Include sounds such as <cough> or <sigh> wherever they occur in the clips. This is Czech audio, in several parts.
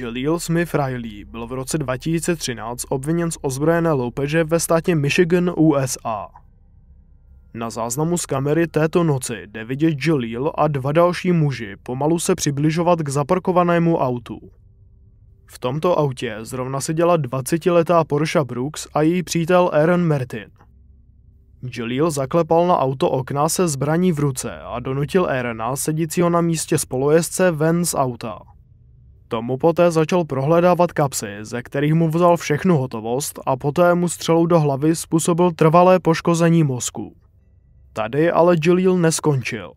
Jaleel Smith Riley byl v roce 2013 obviněn z ozbrojené loupeže ve státě Michigan, USA. Na záznamu z kamery této noci jde vidět Jalil a dva další muži pomalu se přibližovat k zaparkovanému autu. V tomto autě zrovna seděla 20-letá Porsche Brooks a její přítel Aaron Mertin. Jalil zaklepal na auto okna se zbraní v ruce a donutil Aarona sedícího na místě spolujezdce ven z auta. Tomu poté začal prohledávat kapsy, ze kterých mu vzal všechnu hotovost a poté mu střelou do hlavy způsobil trvalé poškození mozku. Tady ale Jalil neskončil.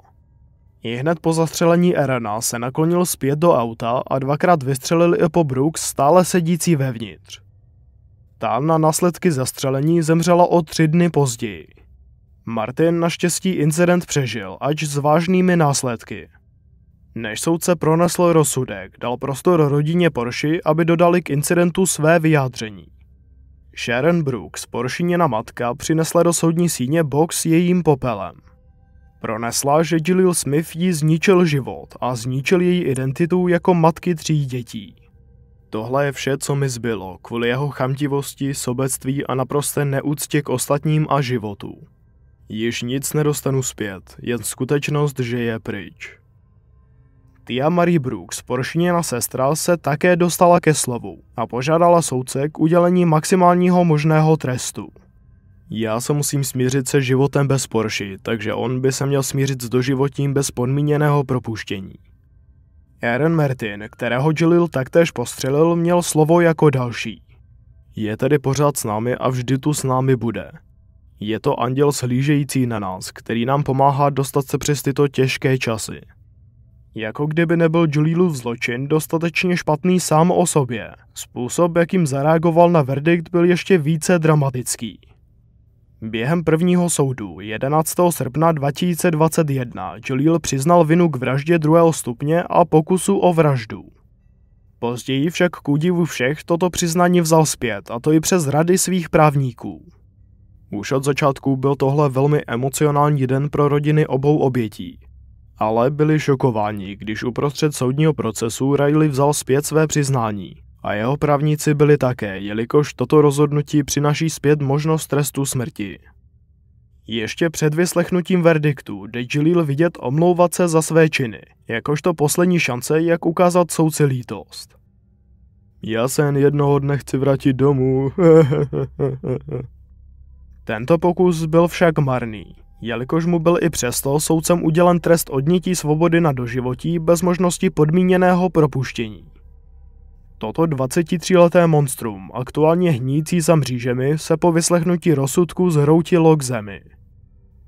I hned po zastřelení Erena se naklonil zpět do auta a dvakrát vystřelil i po Brooks stále sedící vevnitř. Ta na následky zastřelení zemřela o tři dny později. Martin naštěstí incident přežil, ač s vážnými následky. Než soudce pronesl rozsudek, dal prostor rodině Porsche, aby dodali k incidentu své vyjádření. Sharon Brooks, poršiněna matka, přinesla do soudní síně box s jejím popelem. Pronesla, že Jill Smith jí zničil život a zničil její identitu jako matky tří dětí. Tohle je vše, co mi zbylo, kvůli jeho chamtivosti, sobectví a naprosté neúctě k ostatním a životu. Již nic nedostanu zpět, jen skutečnost, že je pryč. Tia Marie Brooks, poršiněna sestra, se také dostala ke slovu a požádala soudce k udělení maximálního možného trestu. Já se musím smířit se životem bez Porši, takže on by se měl smířit s doživotím bez podmíněného propuštění. Aaron Martin, kterého Jalil taktéž postřelil, měl slovo jako další. Je tedy pořád s námi a vždy tu s námi bude. Je to anděl slížející na nás, který nám pomáhá dostat se přes tyto těžké časy. Jako kdyby nebyl Julilu zločin dostatečně špatný sám o sobě. Způsob, jakým zareagoval na verdikt, byl ještě více dramatický. Během prvního soudu 11. srpna 2021 Jalil přiznal vinu k vraždě druhého stupně a pokusu o vraždu. Později však k údivu všech toto přiznání vzal zpět, a to i přes rady svých právníků. Už od začátku byl tohle velmi emocionální den pro rodiny obou obětí ale byli šokováni, když uprostřed soudního procesu Riley vzal zpět své přiznání. A jeho právníci byli také, jelikož toto rozhodnutí přinaší zpět možnost trestu smrti. Ještě před vyslechnutím verdiktu jde Jalil vidět omlouvat se za své činy, jakožto poslední šance, jak ukázat souci lítost. Já se jen jednoho dne chci vrátit domů. <laughs> Tento pokus byl však marný. Jelikož mu byl i přesto soudcem udělen trest odnětí svobody na doživotí bez možnosti podmíněného propuštění. Toto 23-leté monstrum, aktuálně hnící za mřížemi, se po vyslechnutí rozsudku zhroutilo k zemi.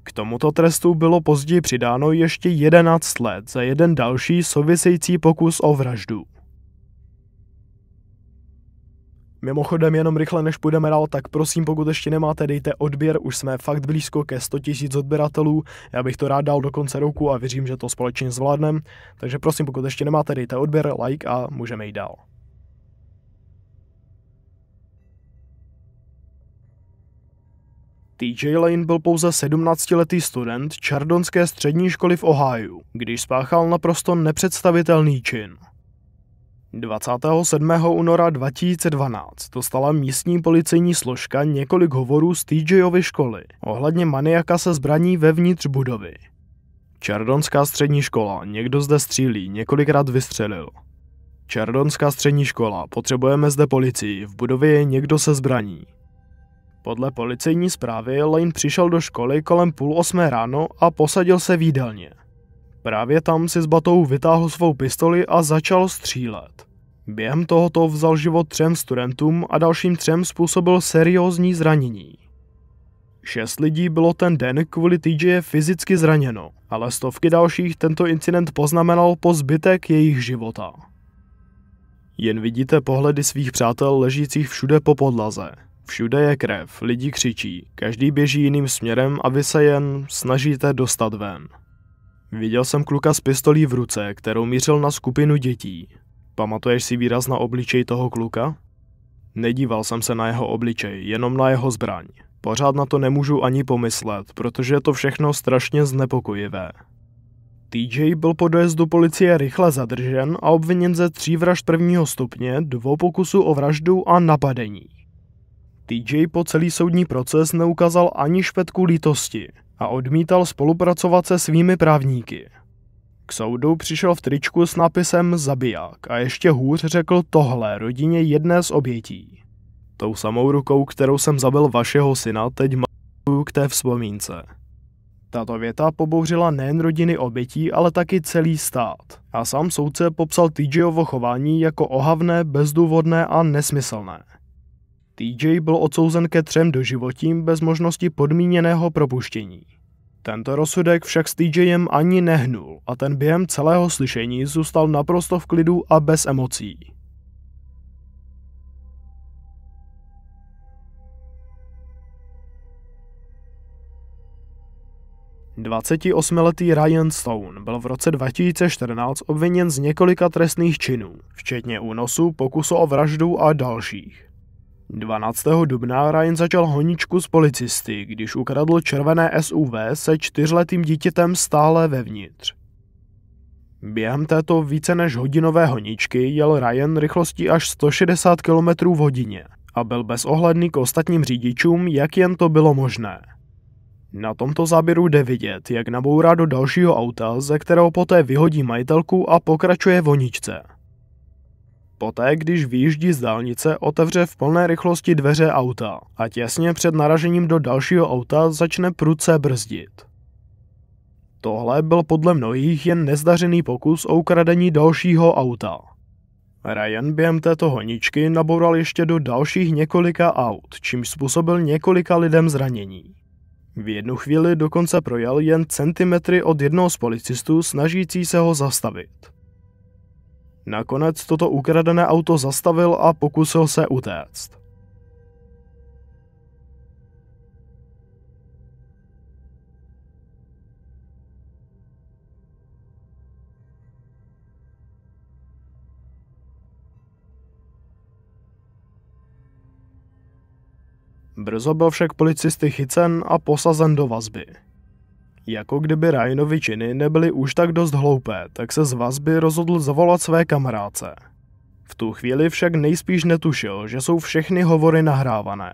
K tomuto trestu bylo později přidáno ještě 11 let za jeden další související pokus o vraždu. Mimochodem, jenom rychle než půjdeme dál, tak prosím, pokud ještě nemáte, dejte odběr, už jsme fakt blízko ke 100 000 odběratelů, já bych to rád dal do konce roku a věřím, že to společně zvládneme, takže prosím, pokud ještě nemáte, dejte odběr, like a můžeme jít dál. TJ Lane byl pouze 17-letý student Čardonské střední školy v Ohio, když spáchal naprosto nepředstavitelný čin. 27. února 2012 dostala místní policejní složka několik hovorů z TJovy školy ohledně maniaka se zbraní vevnitř budovy. Čardonská střední škola, někdo zde střílí, několikrát vystřelil. Čardonská střední škola, potřebujeme zde policii, v budově je někdo se zbraní. Podle policejní zprávy Lane přišel do školy kolem půl osmé ráno a posadil se výdelně. Právě tam si s batou vytáhl svou pistoli a začal střílet. Během tohoto vzal život třem studentům a dalším třem způsobil seriózní zranění. Šest lidí bylo ten den kvůli TJ fyzicky zraněno, ale stovky dalších tento incident poznamenal po zbytek jejich života. Jen vidíte pohledy svých přátel ležících všude po podlaze. Všude je krev, lidi křičí, každý běží jiným směrem a vy se jen snažíte dostat ven. Viděl jsem kluka s pistolí v ruce, kterou mířil na skupinu dětí. Pamatuješ si výraz na obličej toho kluka? Nedíval jsem se na jeho obličej, jenom na jeho zbraň. Pořád na to nemůžu ani pomyslet, protože je to všechno strašně znepokojivé. TJ byl po dojezdu policie rychle zadržen a obviněn ze tří vražd prvního stupně, dvou pokusů o vraždu a napadení. TJ po celý soudní proces neukázal ani špetku lítosti a odmítal spolupracovat se svými právníky. K soudu přišel v tričku s nápisem Zabiják a ještě hůř řekl tohle rodině jedné z obětí. Tou samou rukou, kterou jsem zabil vašeho syna, teď maluju k té vzpomínce. Tato věta pobouřila nejen rodiny obětí, ale taky celý stát. A sám soudce popsal TJovo chování jako ohavné, bezdůvodné a nesmyslné. TJ byl odsouzen ke třem doživotím bez možnosti podmíněného propuštění. Tento rozsudek však s TJem ani nehnul a ten během celého slyšení zůstal naprosto v klidu a bez emocí. Dvacetiosmiletý Ryan Stone byl v roce 2014 obviněn z několika trestných činů, včetně únosu, pokusu o vraždu a dalších. 12. dubna Ryan začal honičku s policisty, když ukradl červené SUV se čtyřletým dítětem stále vevnitř. Během této více než hodinové honičky jel Ryan rychlostí až 160 km v hodině a byl bezohledný k ostatním řidičům, jak jen to bylo možné. Na tomto záběru jde vidět, jak nabourá do dalšího auta, ze kterého poté vyhodí majitelku a pokračuje v honičce. Poté, když výjíždí z dálnice, otevře v plné rychlosti dveře auta a těsně před naražením do dalšího auta začne prudce brzdit. Tohle byl podle mnohých jen nezdařený pokus o ukradení dalšího auta. Ryan během této honičky naboural ještě do dalších několika aut, čím způsobil několika lidem zranění. V jednu chvíli dokonce projel jen centimetry od jednoho z policistů snažící se ho zastavit. Nakonec toto ukradené auto zastavil a pokusil se utéct. Brzo byl však policisty chycen a posazen do vazby. Jako kdyby Ryanovi činy nebyly už tak dost hloupé, tak se z vazby rozhodl zavolat své kamarádce. V tu chvíli však nejspíš netušil, že jsou všechny hovory nahrávané.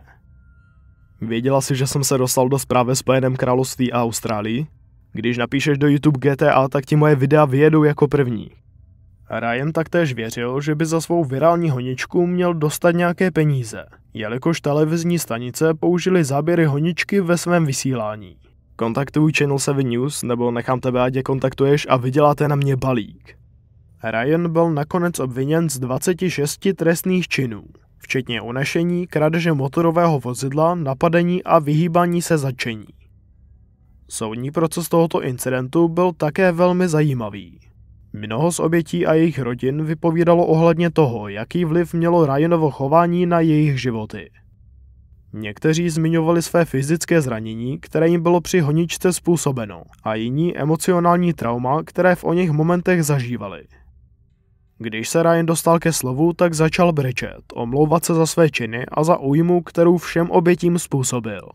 Věděla si, že jsem se dostal do zprávy Spojeném království a Austrálii? Když napíšeš do YouTube GTA, tak ti moje videa vyjedou jako první. Ryan taktéž věřil, že by za svou virální honičku měl dostat nějaké peníze, jelikož televizní stanice použili záběry honičky ve svém vysílání. Kontaktuj Channel 7 News nebo nechám tebe, ať je kontaktuješ a vyděláte na mě balík. Ryan byl nakonec obviněn z 26 trestných činů, včetně unešení, krádeže motorového vozidla, napadení a vyhýbání se začení. Soudní proces tohoto incidentu byl také velmi zajímavý. Mnoho z obětí a jejich rodin vypovídalo ohledně toho, jaký vliv mělo Ryanovo chování na jejich životy. Někteří zmiňovali své fyzické zranění, které jim bylo při honičce způsobeno, a jiní emocionální trauma, které v o nich momentech zažívali. Když se Ryan dostal ke slovu, tak začal brečet, omlouvat se za své činy a za újmu, kterou všem obětím způsobil.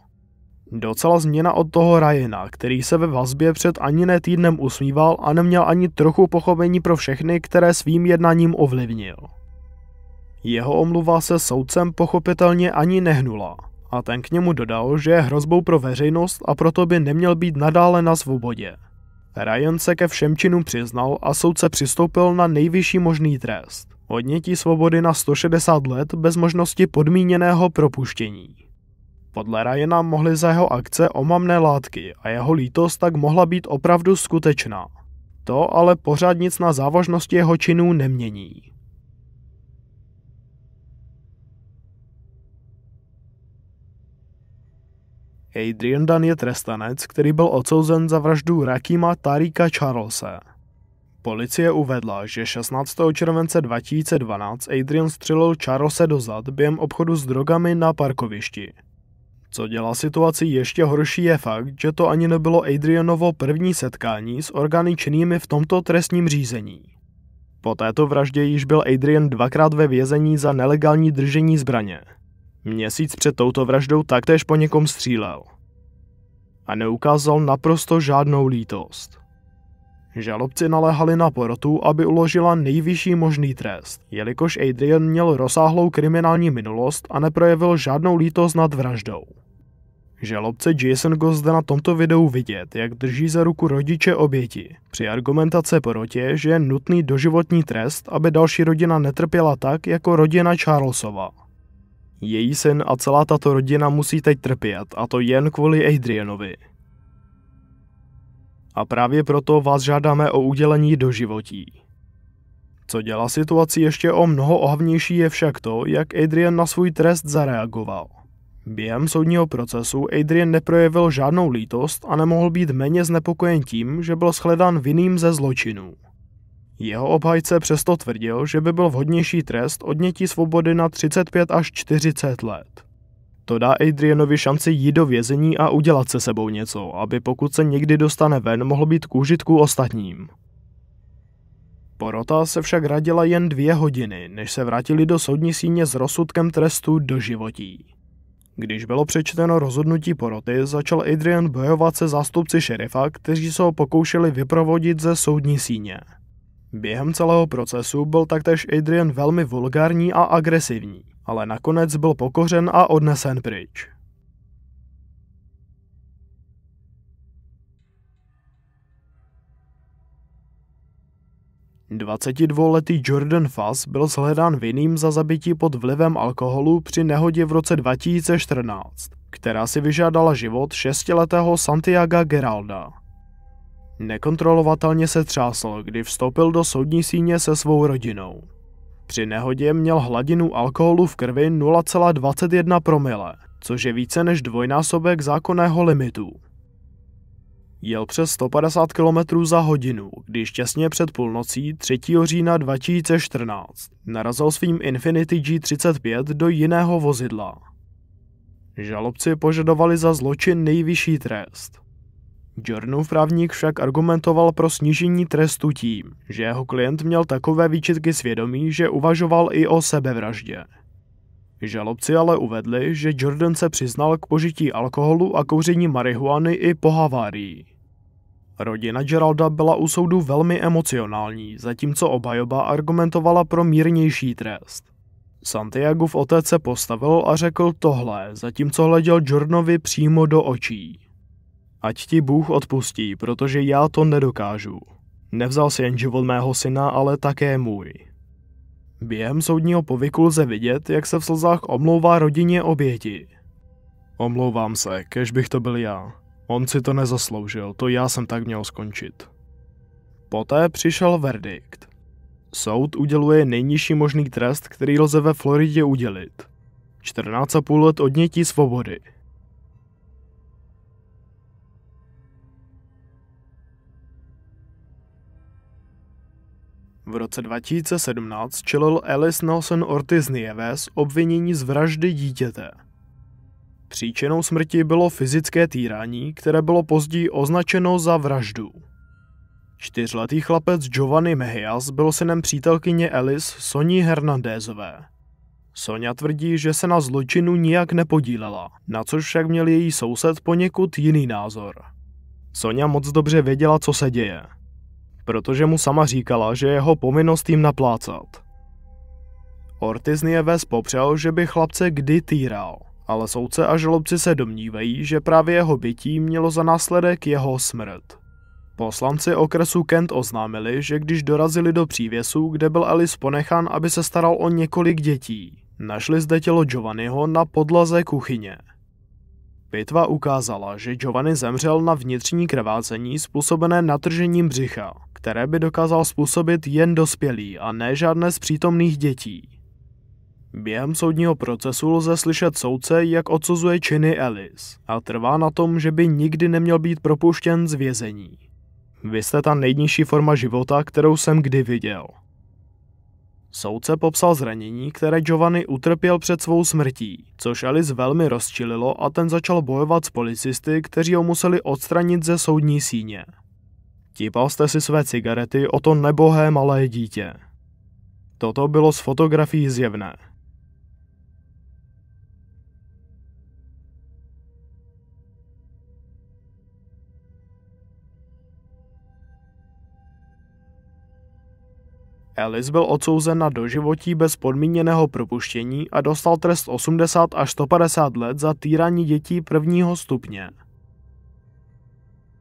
Docela změna od toho Ryana, který se ve vazbě před ani ne týdnem usmíval a neměl ani trochu pochopení pro všechny, které svým jednáním ovlivnil. Jeho omluva se soudcem pochopitelně ani nehnula a ten k němu dodal, že je hrozbou pro veřejnost a proto by neměl být nadále na svobodě. Ryan se ke všem činům přiznal a soudce přistoupil na nejvyšší možný trest. Odnětí svobody na 160 let bez možnosti podmíněného propuštění. Podle Ryana mohly za jeho akce omamné látky a jeho lítost tak mohla být opravdu skutečná. To ale pořád nic na závažnosti jeho činů nemění. Adrian Dan je trestanec, který byl odsouzen za vraždu Rakima Tarika Charlesa. Policie uvedla, že 16. července 2012 Adrian střelil Charlesa do zad během obchodu s drogami na parkovišti. Co dělá situaci ještě horší je fakt, že to ani nebylo Adrianovo první setkání s orgány činnými v tomto trestním řízení. Po této vraždě již byl Adrian dvakrát ve vězení za nelegální držení zbraně. Měsíc před touto vraždou taktéž po někom střílel. A neukázal naprosto žádnou lítost. Žalobci naléhali na porotu, aby uložila nejvyšší možný trest, jelikož Adrian měl rozsáhlou kriminální minulost a neprojevil žádnou lítost nad vraždou. Žalobce Jason go zde na tomto videu vidět, jak drží za ruku rodiče oběti. Při argumentace porotě, že je nutný doživotní trest, aby další rodina netrpěla tak, jako rodina Charlesova. Její syn a celá tato rodina musí teď trpět, a to jen kvůli Adrianovi. A právě proto vás žádáme o udělení doživotí. Co dělá situaci ještě o mnoho ohavnější je však to, jak Adrian na svůj trest zareagoval. Během soudního procesu Adrian neprojevil žádnou lítost a nemohl být méně znepokojen tím, že byl shledán vinným ze zločinů. Jeho obhajce přesto tvrdil, že by byl vhodnější trest odnětí svobody na 35 až 40 let. To dá Adrianovi šanci jít do vězení a udělat se sebou něco, aby pokud se někdy dostane ven, mohl být k užitku ostatním. Porota se však radila jen dvě hodiny, než se vrátili do soudní síně s rozsudkem trestu do životí. Když bylo přečteno rozhodnutí poroty, začal Adrian bojovat se zástupci šerifa, kteří se ho pokoušeli vyprovodit ze soudní síně. Během celého procesu byl taktéž Adrian velmi vulgární a agresivní, ale nakonec byl pokořen a odnesen pryč. letý Jordan Fass byl shledán vinným za zabití pod vlivem alkoholu při nehodě v roce 2014, která si vyžádala život šestiletého Santiago Geralda. Nekontrolovatelně se třásl, kdy vstoupil do soudní síně se svou rodinou. Při nehodě měl hladinu alkoholu v krvi 0,21 promile, což je více než dvojnásobek zákonného limitu. Jel přes 150 km za hodinu, když těsně před půlnocí 3. října 2014 narazil svým Infinity G35 do jiného vozidla. Žalobci požadovali za zločin nejvyšší trest – Jordanův právník však argumentoval pro snížení trestu tím, že jeho klient měl takové výčitky svědomí, že uvažoval i o sebevraždě. Žalobci ale uvedli, že Jordan se přiznal k požití alkoholu a kouření marihuany i po havárii. Rodina Geralda byla u soudu velmi emocionální, zatímco obajoba argumentovala pro mírnější trest. Santiago v otec se postavil a řekl tohle, zatímco hleděl Jordanovi přímo do očí. Ať ti Bůh odpustí, protože já to nedokážu. Nevzal si jen život mého syna, ale také můj. Během soudního povyku lze vidět, jak se v slzách omlouvá rodině oběti. Omlouvám se, kež bych to byl já. On si to nezasloužil, to já jsem tak měl skončit. Poté přišel verdikt. Soud uděluje nejnižší možný trest, který lze ve Floridě udělit. 14,5 let odnětí svobody. V roce 2017 čelil Alice Nelson Ortiz Nieves obvinění z vraždy dítěte. Příčinou smrti bylo fyzické týrání, které bylo později označeno za vraždu. Čtyřletý chlapec Giovanni Mejas byl synem přítelkyně Alice Sony Hernandézové. Sonia tvrdí, že se na zločinu nijak nepodílela, na což však měl její soused poněkud jiný názor. Sonia moc dobře věděla, co se děje protože mu sama říkala, že jeho povinnost jim naplácat. Ortiz Nieves popřel, že by chlapce kdy týral, ale soudce a žalobci se domnívají, že právě jeho bytí mělo za následek jeho smrt. Poslanci okresu Kent oznámili, že když dorazili do přívěsu, kde byl Alice ponechan, aby se staral o několik dětí, našli zde tělo Giovanniho na podlaze kuchyně. Pitva ukázala, že Giovanni zemřel na vnitřní krvácení způsobené natržením břicha které by dokázal způsobit jen dospělý a ne žádné z přítomných dětí. Během soudního procesu lze slyšet soudce, jak odsuzuje činy Alice a trvá na tom, že by nikdy neměl být propuštěn z vězení. Vy jste ta nejnižší forma života, kterou jsem kdy viděl. Soudce popsal zranění, které Giovanni utrpěl před svou smrtí, což Alice velmi rozčililo a ten začal bojovat s policisty, kteří ho museli odstranit ze soudní síně. Típal si své cigarety o to nebohé malé dítě. Toto bylo z fotografií zjevné. Ellis byl odsouzen na doživotí bez podmíněného propuštění a dostal trest 80 až 150 let za týraní dětí prvního stupně.